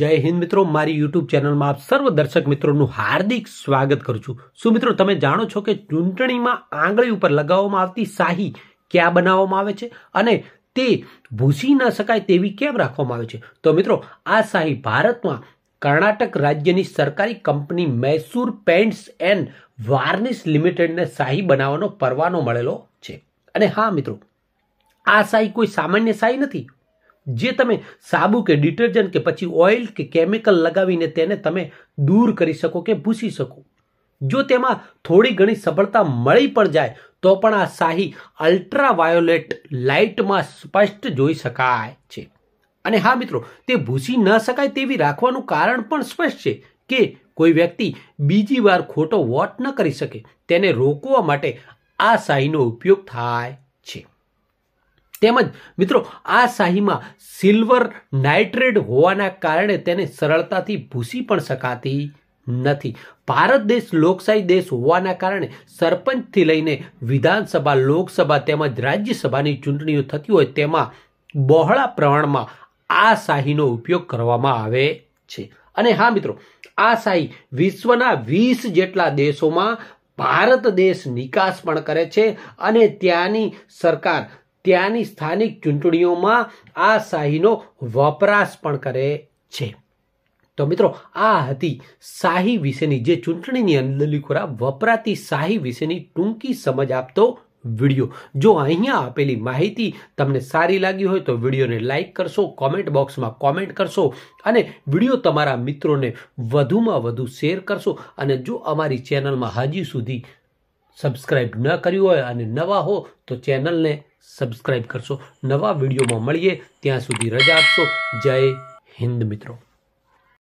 જય હિન્દ મિત્રો મારી યુટ્યુબ ચેનલમાં આપ સર્વ દર્શક મિત્રોનું હાર્દિક સ્વાગત કરું છું શું મિત્રો તમે જાણો છો કે ચૂંટણીમાં આંગળી ઉપર લગાવવામાં આવતી શાહી ક્યાં બનાવવામાં આવે છે અને તે ભૂસી ન શકાય તેવી કેમ રાખવામાં આવે છે તો મિત્રો આ શાહી ભારતમાં કર્ણાટક રાજ્યની સરકારી company Mysore paints and varnish લિમિટેડને શાહી બનાવવાનો પરવાનો મળેલો છે અને હા મિત્રો આ શાહી કોઈ સામાન્ય શાહી નથી જે તમે સાબુ કે ડિટર્જન્ટ કે પછી ઓઇલ કે કેમિકલ લગાવીને તેને તમે દૂર કરી શકો કે ભૂસી શકો જો તેમાં થોડી ઘણી સફળતા મળી પણ જાય તો પણ આ શાહી અલ્ટ્રાવાયોલેટ લાઇટમાં સ્પષ્ટ જોઈ શકાય છે અને હા મિત્રો તે ભૂસી ન શકાય તેવી રાખવાનું કારણ પણ સ્પષ્ટ છે કે કોઈ વ્યક્તિ બીજી વાર ખોટો વોટ ન કરી શકે તેને રોકવા માટે આ શાહીનો ઉપયોગ થાય તેમજ મિત્રો આ શાહીમાં સિલ્વર નાઇટ્રેટ હોવાના કારણે તેને સરળતાથી ભૂસી પણ શકાતી નથી ભારત દેશ લોકશાહી દેશ હોવાના કારણે સરપંચથી લઈને વિધાનસભા લોકસભા તેમજ રાજ્યસભાની ચૂંટણીઓ થતી હોય તેમાં બહોળા પ્રમાણમાં આ શાહીનો ઉપયોગ કરવામાં આવે છે અને હા મિત્રો આ શાહી વિશ્વના વીસ જેટલા દેશોમાં ભારત દેશ નિકાસ પણ કરે છે અને ત્યાંની સરકાર ત્યાંની સ્થાનિક ચૂંટણીઓમાં આ શાહીનો વપરાશ પણ કરે છે તો મિત્રો આ હતી શાહી વિશેની જે ચૂંટણીની અંદરલીખોરા વપરાતી શાહી વિશેની ટૂંકી સમજ આપતો વિડીયો જો અહીંયા આપેલી માહિતી તમને સારી લાગી હોય તો વિડીયોને લાઇક કરશો કોમેન્ટ બોક્સમાં કોમેન્ટ કરશો અને વિડીયો તમારા મિત્રોને વધુમાં વધુ શેર કરશો અને જો અમારી ચેનલમાં હજી સુધી સબસ્ક્રાઇબ ન કર્યું હોય અને નવા હો તો ચેનલને સબસ્ક્રાઇબ કરશો નવા વિડીયોમાં મળીએ ત્યાં સુધી રજા આપશો જય હિન્દ મિત્રો